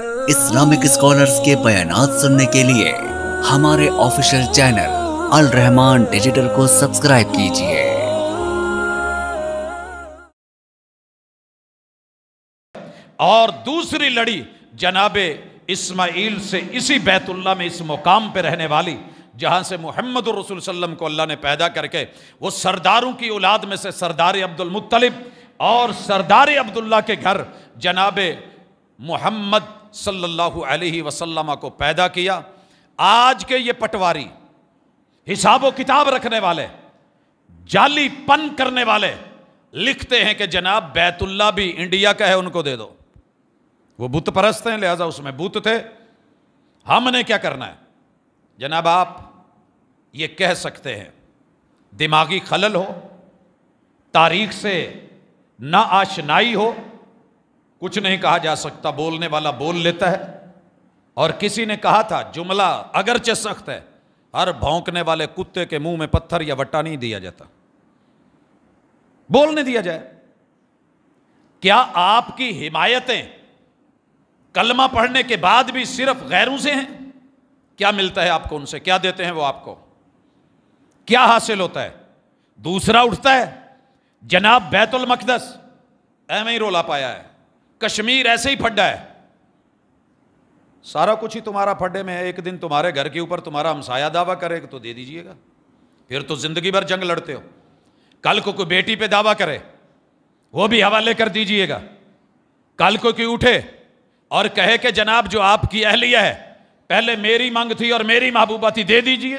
Islamic scholars के बयान सुनने के लिए हमारे official channel Al Rahman digital को सब्सक्राइब कीजिए और दूसरी लड़ी जनाबे इस्माइल से इसी बैतुल्ला में इस मुकाम पर रहने वाली जहां से मोहम्मद रसूल सल्लम को अल्लाह ने पैदा करके वो सरदारों की औलाद में से सरदार अब्दुल मुत्तलिब और सरदार अब्दुल्ला के घर जनाब मोहम्मद सल्लल्लाहु अलैहि वसल्लम को पैदा किया आज के ये पटवारी हिसाब किताब रखने वाले जाली पन करने वाले लिखते हैं कि जनाब बैतुल्ला भी इंडिया का है उनको दे दो वो बुत परस्त हैं लिहाजा उसमें बुत थे हमने क्या करना है जनाब आप ये कह सकते हैं दिमागी खलल हो तारीख से ना आशनाई हो कुछ नहीं कहा जा सकता बोलने वाला बोल लेता है और किसी ने कहा था जुमला अगरचे सख्त है हर भौंकने वाले कुत्ते के मुंह में पत्थर या वट्टा नहीं दिया जाता बोलने दिया जाए क्या आपकी हिमायतें कलमा पढ़ने के बाद भी सिर्फ गैरों से हैं क्या मिलता है आपको उनसे क्या देते हैं वो आपको क्या हासिल होता है दूसरा उठता है जनाब बैतुल मकदस एम ही रोला पाया है कश्मीर ऐसे ही फड्डा है सारा कुछ ही तुम्हारा फड्डे में है एक दिन तुम्हारे घर के ऊपर तुम्हारा हमसाया दावा करे तो दे दीजिएगा फिर तो जिंदगी भर जंग लड़ते हो कल को कोई बेटी पे दावा करे वो भी हवाले कर दीजिएगा कल को कोई उठे और कहे कि जनाब जो आपकी अहलिया है पहले मेरी मांग थी और मेरी महबूबा थी दे दीजिए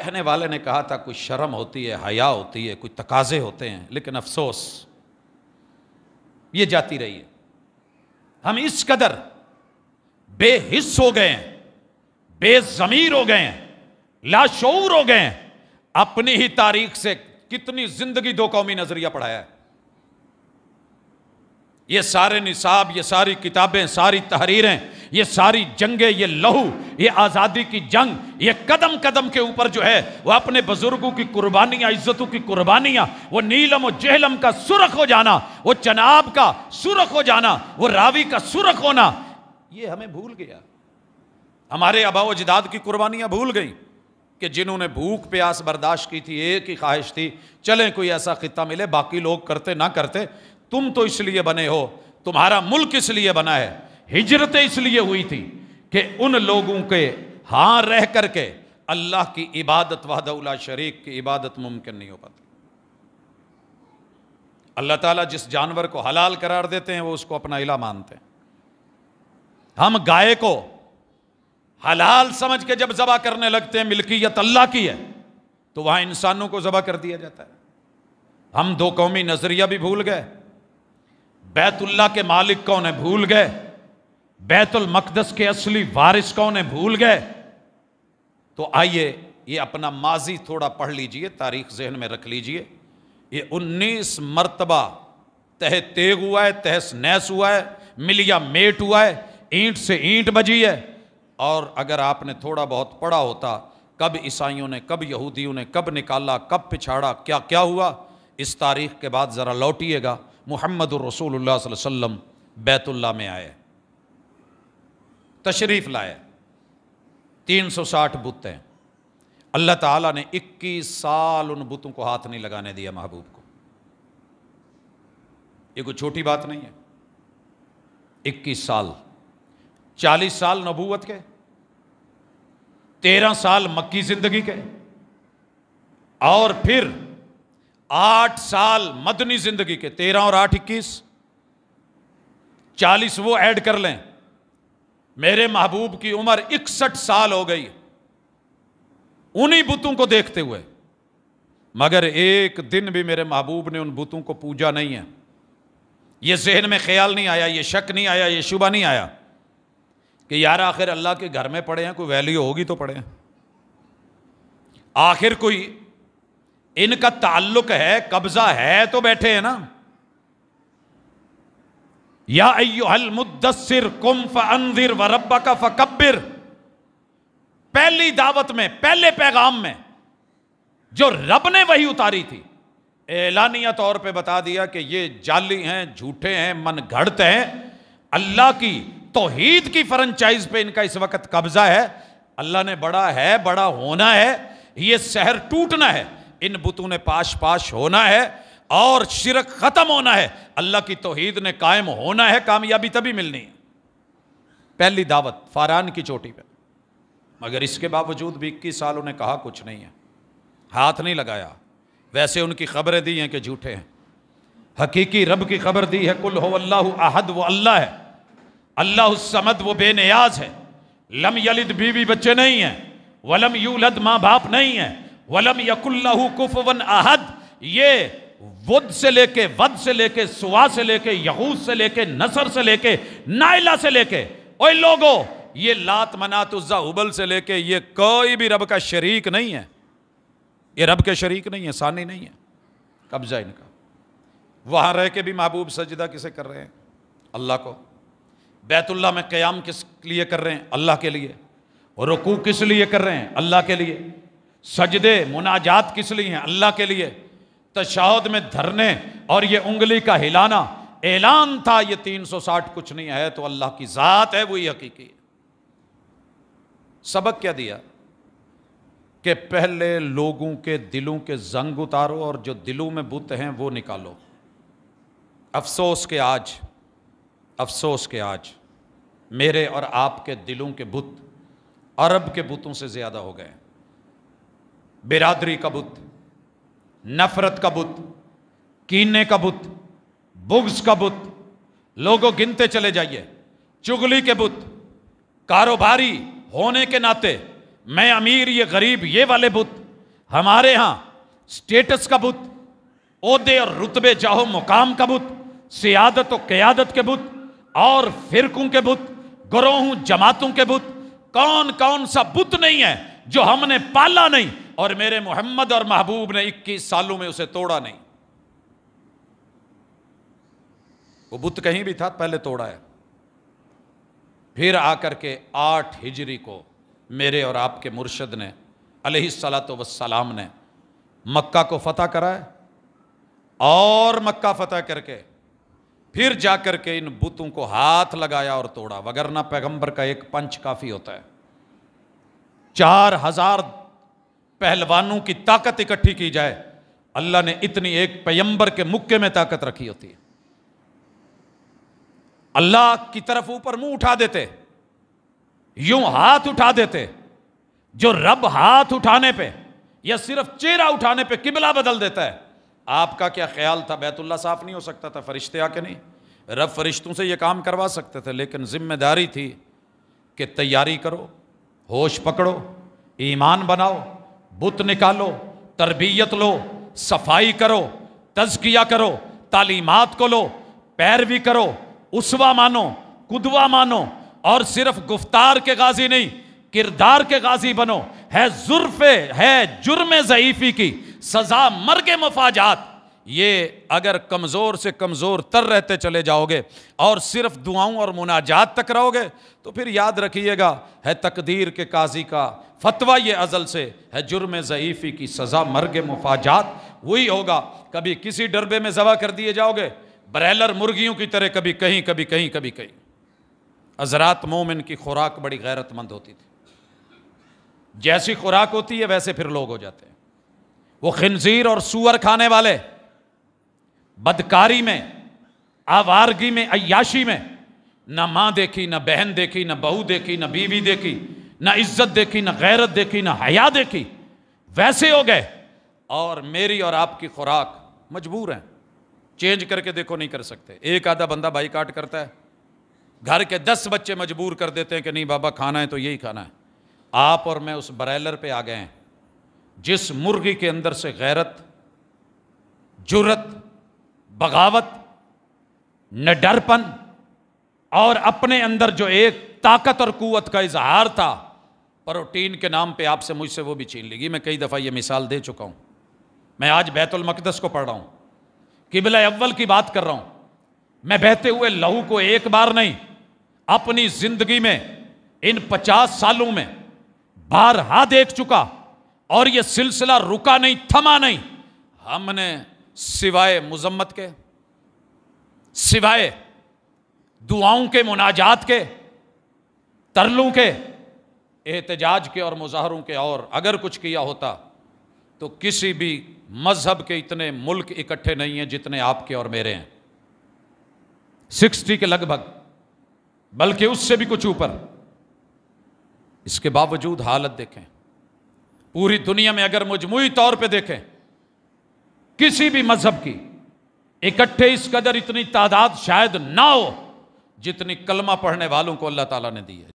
कहने वाले ने कहा था कुछ शर्म होती है हया होती है कुछ तकाजे होते हैं लेकिन अफसोस ये जाती रही है हम इस कदर बेहिस हो गए हैं बेजमीर हो गए हैं लाशूर हो गए हैं अपनी ही तारीख से कितनी जिंदगी दो कौमी नजरिया पढ़ाया है ये सारे निसाब ये सारी किताबें सारी तहरीरें ये सारी जंगे ये लहू ये आज़ादी की जंग ये कदम कदम के ऊपर जो है वह अपने बुजुर्गों की कुर्बानियां इज्जतों की कुर्बानियां वो नीलम और जहलम का सुरख हो जाना वो चनाब का सुरख हो जाना वो रावी का सुरख होना ये हमें भूल गया हमारे अबाव अजदाद की कुर्बानियाँ भूल गई कि जिन्होंने भूख प्यास बर्दाश्त की थी एक ही ख्वाहिश थी चले कोई ऐसा खिता मिले बाकी लोग करते ना करते तुम तो इसलिए बने हो तुम्हारा मुल्क इसलिए बना है हिजरतें इसलिए हुई थी कि उन लोगों के हाँ रह करके अल्लाह की इबादत वाहदउल्ला शरीक की इबादत मुमकिन नहीं हो पाती अल्लाह ताला जिस जानवर को हलाल करार देते हैं वो उसको अपना इला मानते हैं हम गाय को हलाल समझ के जब जबा करने लगते हैं मिल्कियत अल्लाह की है तो वहां इंसानों को जबा कर दिया जाता है हम दो कौमी नजरिया भी भूल गए बैतुल्ला के मालिक कौन है भूल गए बैतुल मकदस के असली वारिस कौन है भूल गए तो आइए ये अपना माजी थोड़ा पढ़ लीजिए तारीख जहन में रख लीजिए ये उन्नीस मरतबा तह तेग हुआ है तहस नैस हुआ है मिलिया मेट हुआ है ईंट से ईंट बजी है और अगर आपने थोड़ा बहुत पढ़ा होता कब ईसाइयों ने कब यहूदियों ने कब निकाला कब पिछाड़ा क्या क्या हुआ इस तारीख के बाद ज़रा लौटिएगा मोहम्मद रसूल वसम बैतुल्ला में आए तशरीफ़ लाए 360 बुत हैं अल्लाह ताला ने 21 साल उन बुतों को हाथ नहीं लगाने दिया महबूब को ये कोई छोटी बात नहीं है 21 साल 40 साल नबूवत के 13 साल मक्की ज़िंदगी के और फिर आठ साल मदनी ज़िंदगी के तेरह और आठ इक्कीस चालीस वो ऐड कर लें मेरे महबूब की उम्र इकसठ साल हो गई उन्हीं बुतों को देखते हुए मगर एक दिन भी मेरे महबूब ने उन बुतों को पूजा नहीं है ये जहन में ख्याल नहीं आया ये शक नहीं आया ये शुबा नहीं आया कि यार आखिर अल्लाह के घर में पड़े हैं कोई वैल्यू होगी तो पड़े हैं आखिर कोई इनका ताल्लुक है कब्जा है तो बैठे हैं ना या अयोहल मुद्दसर कुम फंदिर व रब्बा का फकबिर पहली दावत में पहले पैगाम में जो रब ने वही उतारी थी एलानिया तौर पे बता दिया कि ये जाली हैं झूठे हैं मन घड़ते हैं अल्लाह की तोहीद की फ्रेंचाइज पे इनका इस वक्त कब्जा है अल्लाह ने बड़ा है बड़ा होना है ये शहर टूटना है इन बुतों ने पाश पाश होना है और शिरक ख़त्म होना है अल्लाह की तोहीद ने कायम होना है कामयाबी तभी मिलनी है पहली दावत फारान की चोटी पर मगर इसके बावजूद भी इक्कीस साल उन्हें कहा कुछ नहीं है हाथ नहीं लगाया वैसे उनकी खबरें दी हैं कि झूठे हैं हकीकी रब की खबर दी है कुल हो अल्लाह अहद वो अल्लाह है अल्लाह समद वो बेनियाज है लम यलिद बीवी बच्चे नहीं है वलम यूलद माँ बाप नहीं है वलम यकुल्लहू कुफवन अहद ये वुद से लेके वद से लेके सुआ से लेके यहूद से लेके नसर से लेके नाइला से लेके ओए लोगो ये लात मनात उज्जा उबल से लेके ये कोई भी रब का शरीक नहीं है ये रब के शरीक नहीं है सानी नहीं है कब्जा इनका वहां रह के भी महबूब सजदा किसे कर रहे हैं अल्लाह को बैतुल्ला में क्याम किस लिए कर रहे हैं अल्लाह के लिए रुकू किस लिए कर रहे हैं अल्लाह के लिए सजदे मुनाजात किस लिए हैं अल्लाह के लिए तशाद में धरने और ये उंगली का हिलाना ऐलान था ये 360 कुछ नहीं है तो अल्लाह की ज़ात है वही हकीकी है सबक क्या दिया कि पहले लोगों के दिलों के जंग उतारो और जो दिलों में बुत हैं वो निकालो अफसोस के आज अफसोस के आज मेरे और आपके दिलों के बुत अरब के बुतों से ज़्यादा हो गए बिरादरी का बुत नफरत का बुत कीने का बुत बुग्स का बुत लोगों गिनते चले जाइए चुगली के बुत कारोबारी होने के नाते मैं अमीर ये गरीब ये वाले बुत हमारे यहां स्टेटस का बुत ओदे और रुतबे जाहो मुकाम का बुत सियादत और क्यादत के बुत और फिरकों के बुत ग्रोहों जमातों के बुत कौन कौन सा बुत नहीं है जो हमने पाला नहीं और मेरे मोहम्मद और महबूब ने 21 सालों में उसे तोड़ा नहीं वो बुत कहीं भी था पहले तोड़ा है फिर आकर के आठ हिजरी को मेरे और आपके मुर्शद ने अलहलात वसलाम ने मक्का को फतह कराए और मक्का फतह करके फिर जाकर के इन बुतों को हाथ लगाया और तोड़ा वगरना पैगंबर का एक पंच काफी होता है चार हजार पहलवानों की ताकत इकट्ठी की जाए अल्लाह ने इतनी एक पयंबर के मुक्के में ताकत रखी होती है अल्लाह की तरफ ऊपर मुंह उठा देते यूं हाथ उठा देते जो रब हाथ उठाने पे या सिर्फ चेहरा उठाने पे किबला बदल देता है आपका क्या ख्याल था बैतुल्ला साफ नहीं हो सकता था फरिश्ते आके नहीं रब फरिश्तों से ये काम करवा सकते थे लेकिन जिम्मेदारी थी कि तैयारी करो होश पकड़ो ईमान बनाओ बुत निकालो तरबियत लो सफाई करो तजकिया करो तालीमत को लो पैरवी करो उसवा मानो कुदवा मानो और सिर्फ गुफ्तार के गाजी नहीं किरदार के गाजी बनो है जुर्फ है जुर्म ज़ईफ़ी की सजा मर के मफाजात ये अगर कमज़ोर से कमज़ोर तर रहते चले जाओगे और सिर्फ दुआओं और मुनाजात तक रहोगे तो फिर याद रखिएगा है तकदीर के काजी का फतवा ये अज़ल से है जुर्म ज़यीफ़ी की सज़ा के मुफाजात वही होगा कभी किसी डरबे में जवा कर दिए जाओगे ब्रैलर मुर्गियों की तरह कभी कहीं कभी कहीं कभी कहीं हजरात मोमिन की खुराक बड़ी गैरतमंद होती थी जैसी खुराक होती है वैसे फिर लोग हो जाते हैं वो खनजीर और सूअर खाने वाले बदकारी में आवारगी में अयाशी में ना माँ देखी ना बहन देखी ना बहू देखी ना बीवी देखी ना इज्जत देखी ना गैरत देखी ना हया देखी वैसे हो गए और मेरी और आपकी खुराक मजबूर है चेंज करके देखो नहीं कर सकते एक आधा बंदा बाई काट करता है घर के दस बच्चे मजबूर कर देते हैं कि नहीं बाबा खाना है तो यही खाना है आप और मैं उस ब्रैलर पे आ गए हैं जिस मुर्गी के अंदर से गैरत जुरत बगावत न डरपन और अपने अंदर जो एक ताकत और कुत का इजहार था प्रोटीन के नाम पे आपसे मुझसे वो भी छीन लेगी मैं कई दफ़ा ये मिसाल दे चुका हूँ मैं आज बैतुलमकदस को पढ़ रहा हूँ किबल अव्वल की बात कर रहा हूँ मैं बहते हुए लहू को एक बार नहीं अपनी जिंदगी में इन पचास सालों में बारहा देख चुका और यह सिलसिला रुका नहीं थमा नहीं हमने सिवाय मुजम्मत के सिवाय दुआओं के मुनाजात के तरलों के एहतजाज के और मुजाहरों के और अगर कुछ किया होता तो किसी भी मजहब के इतने मुल्क इकट्ठे नहीं हैं जितने आपके और मेरे हैं सिक्सटी के लगभग बल्कि उससे भी कुछ ऊपर इसके बावजूद हालत देखें पूरी दुनिया में अगर मजमू तौर पे देखें किसी भी मजहब की इकट्ठे इस कदर इतनी तादाद शायद ना हो जितनी कलमा पढ़ने वालों को अल्लाह ताला ने दी है